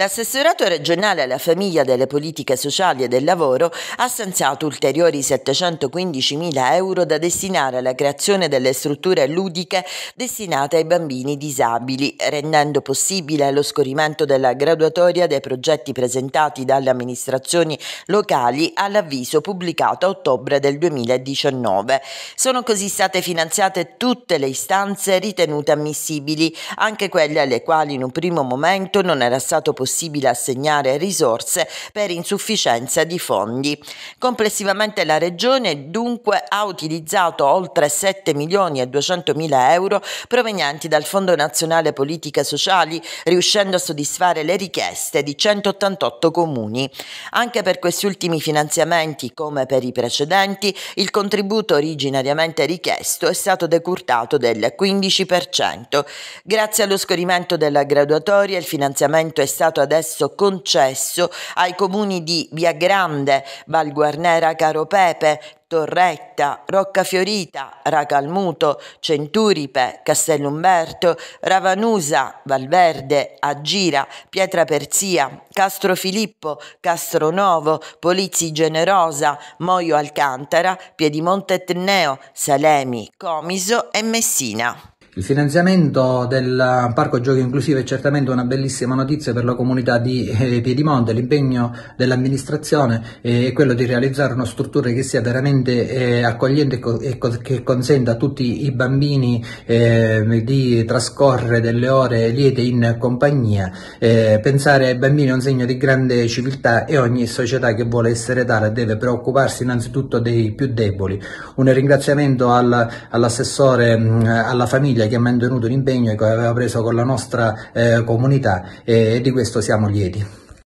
L'assessorato regionale alla famiglia delle politiche sociali e del lavoro ha stanziato ulteriori 715 mila euro da destinare alla creazione delle strutture ludiche destinate ai bambini disabili, rendendo possibile lo scorrimento della graduatoria dei progetti presentati dalle amministrazioni locali all'avviso pubblicato a ottobre del 2019. Sono così state finanziate tutte le istanze ritenute ammissibili, anche quelle alle quali in un primo momento non era stato possibile possibile assegnare risorse per insufficienza di fondi. Complessivamente la Regione dunque ha utilizzato oltre 7 milioni e 200 mila euro provenienti dal Fondo Nazionale Politiche Sociali, riuscendo a soddisfare le richieste di 188 comuni. Anche per questi ultimi finanziamenti, come per i precedenti, il contributo originariamente richiesto è stato decurtato del 15%. Grazie allo scorrimento della graduatoria il finanziamento è stato stato adesso concesso ai comuni di Via Grande, Val Guarnera Caro Pepe, Torretta, Roccafiorita, Racalmuto, Centuripe, Castellumberto, Ravanusa, Valverde, Agira, Pietra Persia, Castro Filippo, Castronovo, Polizzi Generosa, Moio Alcantara, Piedimonte Etneo, Salemi, Comiso e Messina. Il finanziamento del parco giochi inclusivo è certamente una bellissima notizia per la comunità di eh, Piedimonte. L'impegno dell'amministrazione eh, è quello di realizzare una struttura che sia veramente eh, accogliente e, che consenta a tutti i bambini ehm, di trascorrere delle ore liete in compagnia. pensare ai bambini è un segno di grande civiltà e ogni società che vuole essere tale deve preoccuparsi innanzitutto dei più deboli. Un ringraziamento all'assessore mm, alla famiglia famiglia che ha mantenuto l'impegno e che aveva preso con la nostra eh, comunità eh, e di questo siamo lieti.